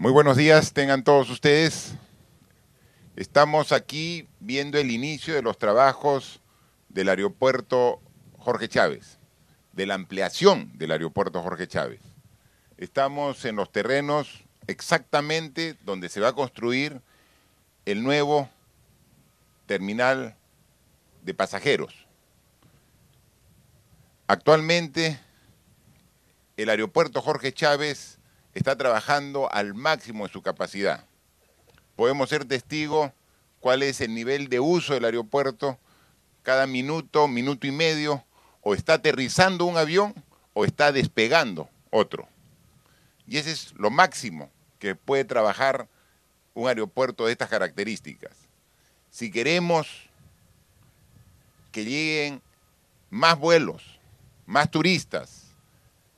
Muy buenos días, tengan todos ustedes. Estamos aquí viendo el inicio de los trabajos del aeropuerto Jorge Chávez, de la ampliación del aeropuerto Jorge Chávez. Estamos en los terrenos exactamente donde se va a construir el nuevo terminal de pasajeros. Actualmente, el aeropuerto Jorge Chávez está trabajando al máximo de su capacidad. Podemos ser testigos cuál es el nivel de uso del aeropuerto cada minuto, minuto y medio, o está aterrizando un avión o está despegando otro. Y ese es lo máximo que puede trabajar un aeropuerto de estas características. Si queremos que lleguen más vuelos, más turistas,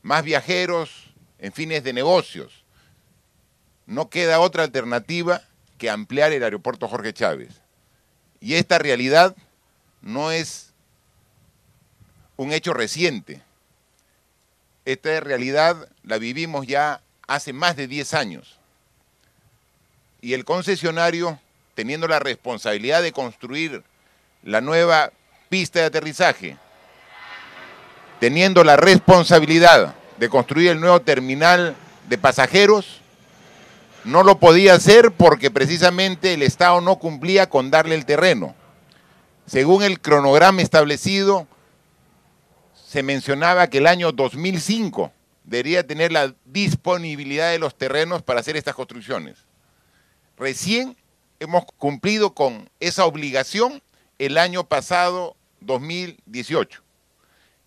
más viajeros en fines de negocios. No queda otra alternativa que ampliar el aeropuerto Jorge Chávez. Y esta realidad no es un hecho reciente. Esta realidad la vivimos ya hace más de 10 años. Y el concesionario, teniendo la responsabilidad de construir la nueva pista de aterrizaje, teniendo la responsabilidad de construir el nuevo terminal de pasajeros. No lo podía hacer porque precisamente el Estado no cumplía con darle el terreno. Según el cronograma establecido, se mencionaba que el año 2005 debería tener la disponibilidad de los terrenos para hacer estas construcciones. Recién hemos cumplido con esa obligación el año pasado, 2018.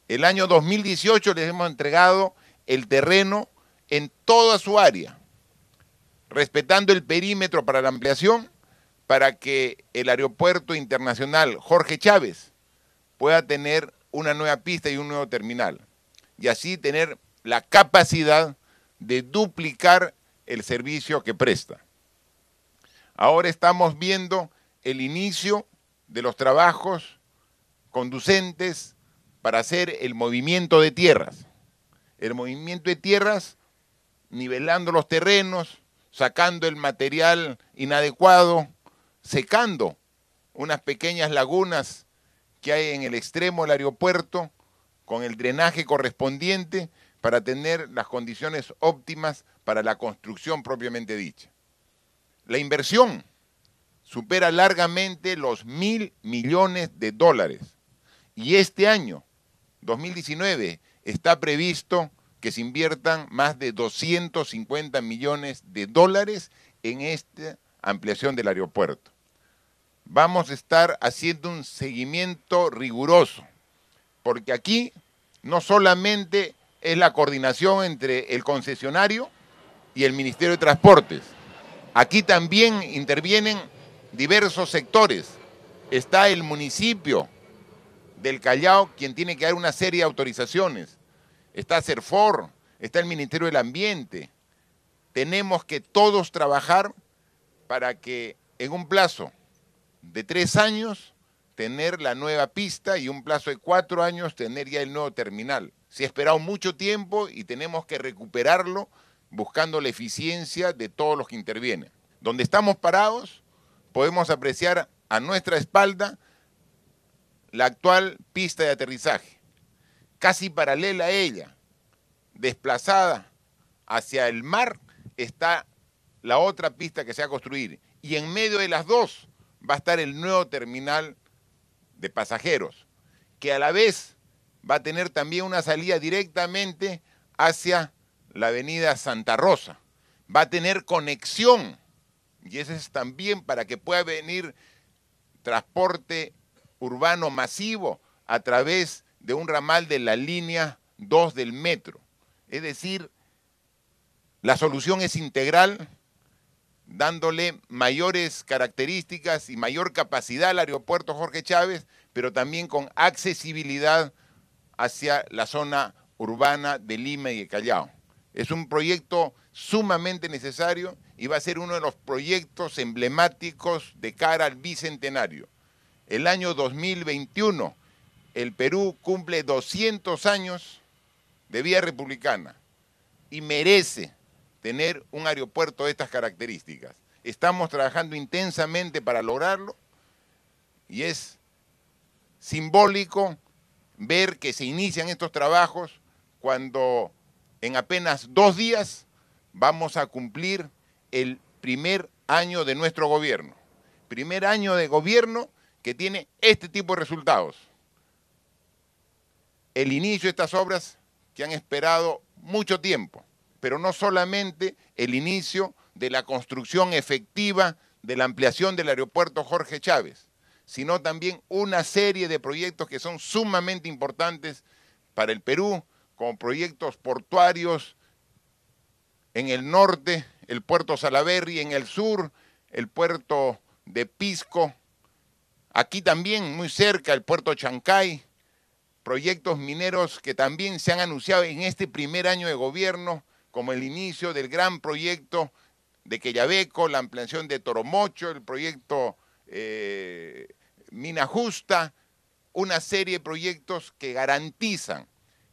El año 2018 les hemos entregado el terreno en toda su área, respetando el perímetro para la ampliación, para que el aeropuerto internacional Jorge Chávez pueda tener una nueva pista y un nuevo terminal, y así tener la capacidad de duplicar el servicio que presta. Ahora estamos viendo el inicio de los trabajos conducentes para hacer el movimiento de tierras el movimiento de tierras, nivelando los terrenos, sacando el material inadecuado, secando unas pequeñas lagunas que hay en el extremo del aeropuerto con el drenaje correspondiente para tener las condiciones óptimas para la construcción propiamente dicha. La inversión supera largamente los mil millones de dólares y este año, 2019, está previsto que se inviertan más de 250 millones de dólares en esta ampliación del aeropuerto. Vamos a estar haciendo un seguimiento riguroso, porque aquí no solamente es la coordinación entre el concesionario y el Ministerio de Transportes. Aquí también intervienen diversos sectores. Está el municipio, del Callao quien tiene que dar una serie de autorizaciones. Está CERFOR, está el Ministerio del Ambiente. Tenemos que todos trabajar para que en un plazo de tres años tener la nueva pista y un plazo de cuatro años tener ya el nuevo terminal. Se ha esperado mucho tiempo y tenemos que recuperarlo buscando la eficiencia de todos los que intervienen. Donde estamos parados, podemos apreciar a nuestra espalda la actual pista de aterrizaje, casi paralela a ella, desplazada hacia el mar, está la otra pista que se va a construir. Y en medio de las dos va a estar el nuevo terminal de pasajeros, que a la vez va a tener también una salida directamente hacia la avenida Santa Rosa. Va a tener conexión, y eso es también para que pueda venir transporte urbano masivo a través de un ramal de la línea 2 del metro. Es decir, la solución es integral, dándole mayores características y mayor capacidad al aeropuerto Jorge Chávez, pero también con accesibilidad hacia la zona urbana de Lima y de Callao. Es un proyecto sumamente necesario y va a ser uno de los proyectos emblemáticos de cara al bicentenario el año 2021 el Perú cumple 200 años de vía republicana y merece tener un aeropuerto de estas características. Estamos trabajando intensamente para lograrlo y es simbólico ver que se inician estos trabajos cuando en apenas dos días vamos a cumplir el primer año de nuestro gobierno. Primer año de gobierno que tiene este tipo de resultados. El inicio de estas obras que han esperado mucho tiempo, pero no solamente el inicio de la construcción efectiva de la ampliación del aeropuerto Jorge Chávez, sino también una serie de proyectos que son sumamente importantes para el Perú, como proyectos portuarios en el norte, el puerto Salaverry, en el sur, el puerto de Pisco, Aquí también, muy cerca, el puerto Chancay, proyectos mineros que también se han anunciado en este primer año de gobierno, como el inicio del gran proyecto de Queyabeco, la ampliación de Toromocho, el proyecto eh, Mina Justa, una serie de proyectos que garantizan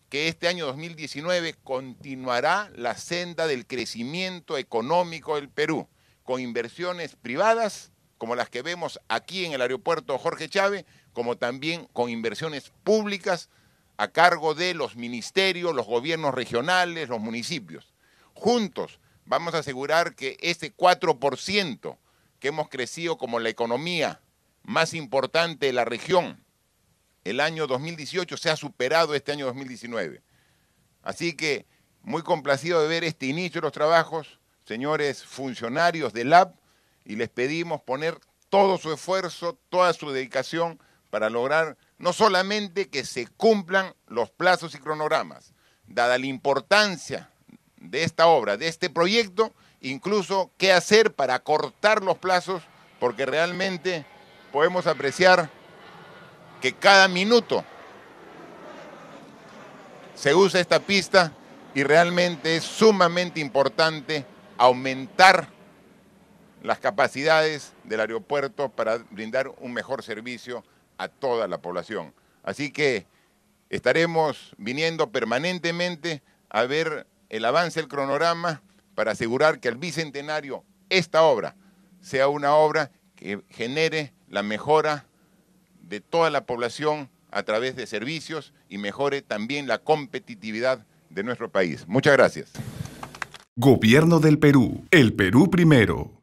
que este año 2019 continuará la senda del crecimiento económico del Perú, con inversiones privadas como las que vemos aquí en el aeropuerto Jorge Chávez, como también con inversiones públicas a cargo de los ministerios, los gobiernos regionales, los municipios. Juntos vamos a asegurar que este 4% que hemos crecido como la economía más importante de la región, el año 2018 se ha superado este año 2019. Así que muy complacido de ver este inicio de los trabajos, señores funcionarios del AP y les pedimos poner todo su esfuerzo, toda su dedicación para lograr no solamente que se cumplan los plazos y cronogramas, dada la importancia de esta obra, de este proyecto, incluso qué hacer para cortar los plazos, porque realmente podemos apreciar que cada minuto se usa esta pista y realmente es sumamente importante aumentar las capacidades del aeropuerto para brindar un mejor servicio a toda la población. Así que estaremos viniendo permanentemente a ver el avance del cronograma para asegurar que el bicentenario esta obra sea una obra que genere la mejora de toda la población a través de servicios y mejore también la competitividad de nuestro país. Muchas gracias. Gobierno del Perú. El Perú primero.